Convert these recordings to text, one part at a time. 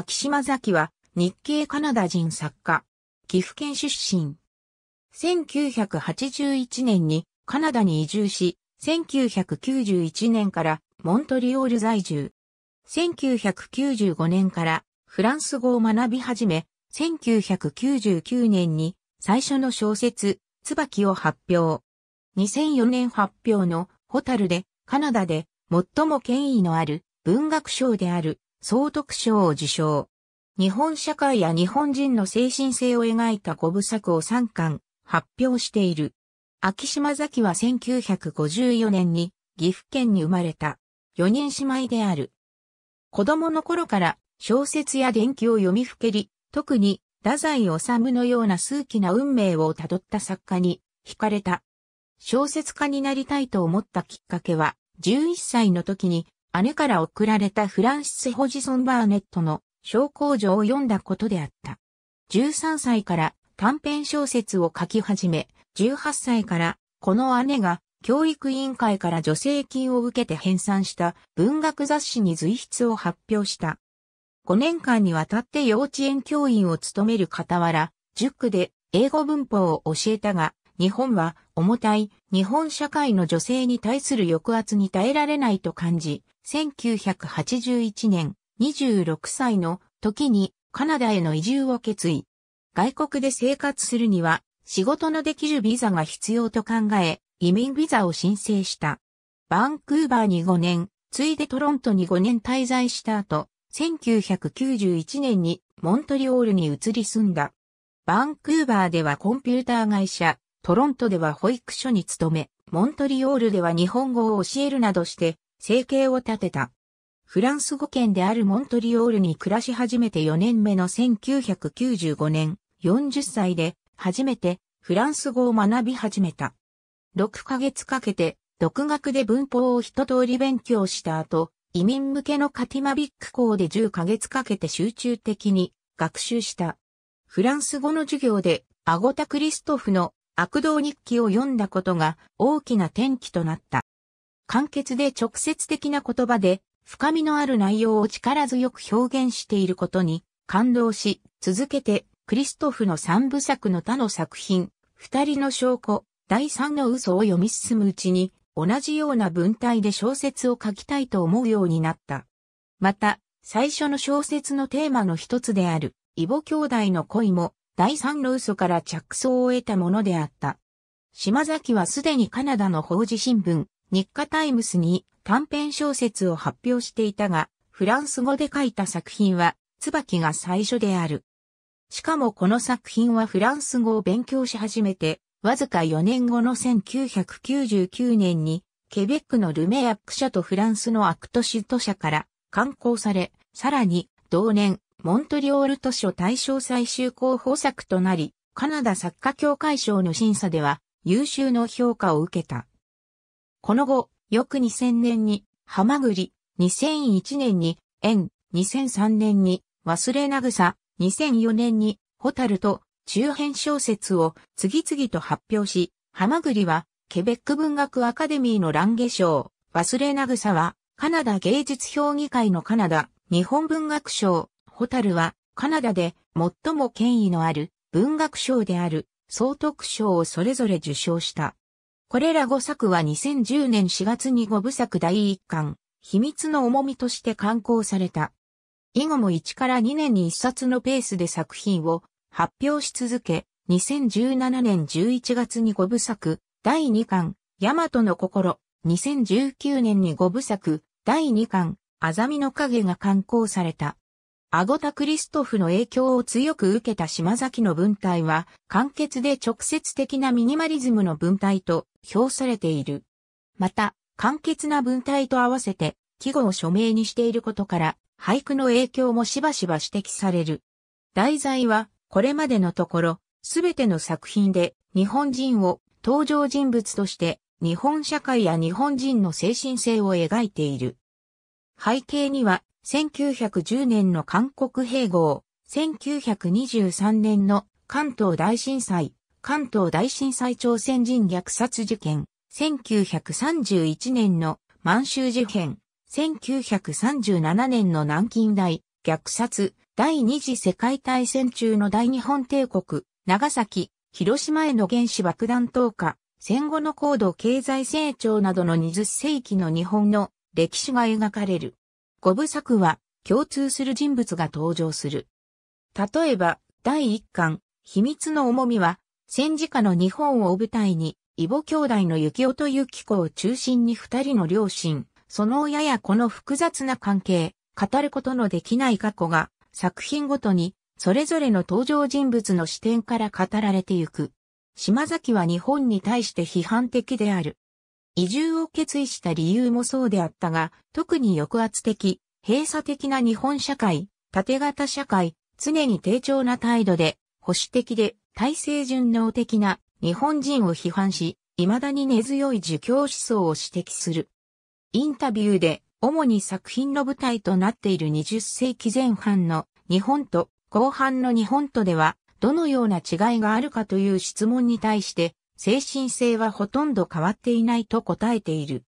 秋島崎は日系カナダ人作家。岐阜県出身。1981年にカナダに移住し、1991年からモントリオール在住。1995年からフランス語を学び始め、1999年に最初の小説、椿を発表。2004年発表のホタルでカナダで最も権威のある文学賞である総督賞を受賞。日本社会や日本人の精神性を描いた古部作を3巻発表している。秋島崎は1954年に岐阜県に生まれた4人姉妹である。子供の頃から小説や伝記を読みふけり、特に太宰治のような数奇な運命をたどった作家に惹かれた。小説家になりたいと思ったきっかけは、11歳の時に姉から送られたフランシス・ホジソン・バーネットの小工場を読んだことであった。13歳から短編小説を書き始め、18歳からこの姉が教育委員会から助成金を受けて編纂した文学雑誌に随筆を発表した。5年間にわたって幼稚園教員を務める傍ら、塾で英語文法を教えたが、日本は重たい日本社会の女性に対する抑圧に耐えられないと感じ、1981年26歳の時にカナダへの移住を決意。外国で生活するには仕事のできるビザが必要と考え、移民ビザを申請した。バンクーバーに5年、ついでトロントに5年滞在した後、1991年にモントリオールに移り住んだ。バンクーバーではコンピューター会社、トロントでは保育所に勤め、モントリオールでは日本語を教えるなどして生計を立てた。フランス語圏であるモントリオールに暮らし始めて4年目の1995年、40歳で初めてフランス語を学び始めた。6ヶ月かけて独学で文法を一通り勉強した後、移民向けのカティマビック校で10ヶ月かけて集中的に学習した。フランス語の授業でアゴタ・クリストフの悪道日記を読んだことが大きな転機となった。簡潔で直接的な言葉で深みのある内容を力強く表現していることに感動し、続けてクリストフの三部作の他の作品、二人の証拠、第三の嘘を読み進むうちに、同じような文体で小説を書きたいと思うようになった。また、最初の小説のテーマの一つである、異母兄弟の恋も、第三の嘘から着想を得たものであった。島崎はすでにカナダの法事新聞、日課タイムスに短編小説を発表していたが、フランス語で書いた作品は、椿が最初である。しかもこの作品はフランス語を勉強し始めて、わずか4年後の1999年に、ケベックのルメアック社とフランスのアクトシュト社から刊行され、さらに同年モントリオール図書大賞最終候補作となり、カナダ作家協会賞の審査では優秀の評価を受けた。この後、翌2000年に、ハマグリ、2001年に、縁、2003年に、忘れなぐさ、2004年に、ホタルと、中編小説を次々と発表し、ハマグリは、ケベック文学アカデミーのランゲ賞、忘れなぐさは、カナダ芸術評議会のカナダ、日本文学賞、ホタルは、カナダで最も権威のある文学賞である総督賞をそれぞれ受賞した。これら5作は2010年4月に5部作第1巻、秘密の重みとして刊行された。以後も1から2年に1冊のペースで作品を発表し続け、2017年11月に5部作、第2巻、ヤマトの心、2019年に5部作、第2巻、アザミの影が刊行された。アゴタ・クリストフの影響を強く受けた島崎の文体は、簡潔で直接的なミニマリズムの文体と評されている。また、簡潔な文体と合わせて、季語を署名にしていることから、俳句の影響もしばしば指摘される。題材は、これまでのところ、すべての作品で、日本人を登場人物として、日本社会や日本人の精神性を描いている。背景には、1910年の韓国併合、1923年の関東大震災、関東大震災朝鮮人虐殺事件、1931年の満州事変、1937年の南京大虐殺、第二次世界大戦中の大日本帝国、長崎、広島への原子爆弾投下、戦後の高度経済成長などの20世紀の日本の歴史が描かれる。五部作は共通する人物が登場する。例えば、第一巻、秘密の重みは、戦時下の日本を舞台に、異母兄弟の幸男と幸子を中心に二人の両親、その親やこの複雑な関係、語ることのできない過去が、作品ごとに、それぞれの登場人物の視点から語られてゆく。島崎は日本に対して批判的である。移住を決意した理由もそうであったが、特に抑圧的、閉鎖的な日本社会、縦型社会、常に低調な態度で、保守的で体制順応的な日本人を批判し、未だに根強い儒教思想を指摘する。インタビューで、主に作品の舞台となっている20世紀前半の日本と後半の日本とでは、どのような違いがあるかという質問に対して、精神性はほとんど変わっていないと答えている。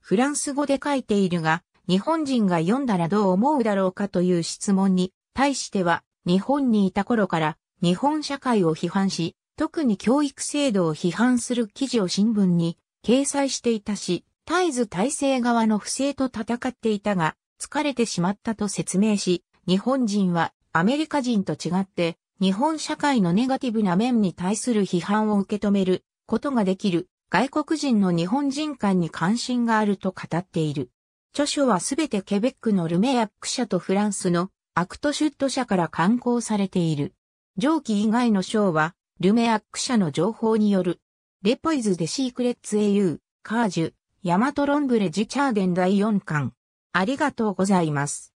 フランス語で書いているが、日本人が読んだらどう思うだろうかという質問に対しては、日本にいた頃から日本社会を批判し、特に教育制度を批判する記事を新聞に掲載していたし、絶えず体制側の不正と戦っていたが、疲れてしまったと説明し、日本人はアメリカ人と違って日本社会のネガティブな面に対する批判を受け止めることができる外国人の日本人間に関心があると語っている。著書はすべてケベックのルメアック社とフランスのアクトシュット社から刊行されている。上記以外の章は、ルメアック社の情報による、レポイズ・デ・シークレッツ・エユー、カージュ、ヤマト・ロンブレ・ジ・チャーデン第4巻。ありがとうございます。